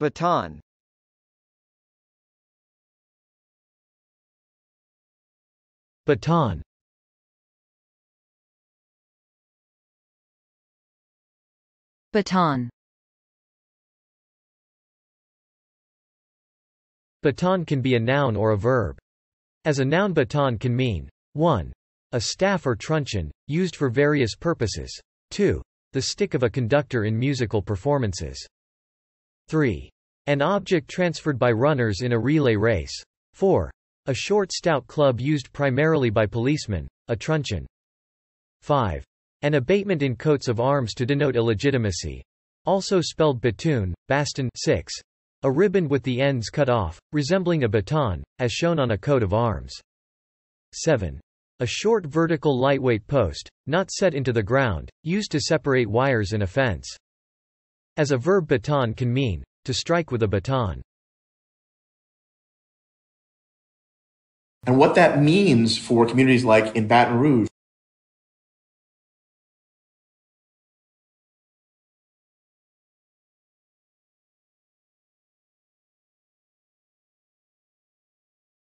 Baton Baton Baton Baton can be a noun or a verb. As a noun baton can mean 1. A staff or truncheon, used for various purposes. 2. The stick of a conductor in musical performances. 3. An object transferred by runners in a relay race. 4. A short stout club used primarily by policemen, a truncheon. 5. An abatement in coats of arms to denote illegitimacy. Also spelled batoon, baston 6. A ribbon with the ends cut off, resembling a baton, as shown on a coat of arms. 7. A short vertical lightweight post, not set into the ground, used to separate wires in a fence. As a verb baton can mean, to strike with a baton. And what that means for communities like in Baton Rouge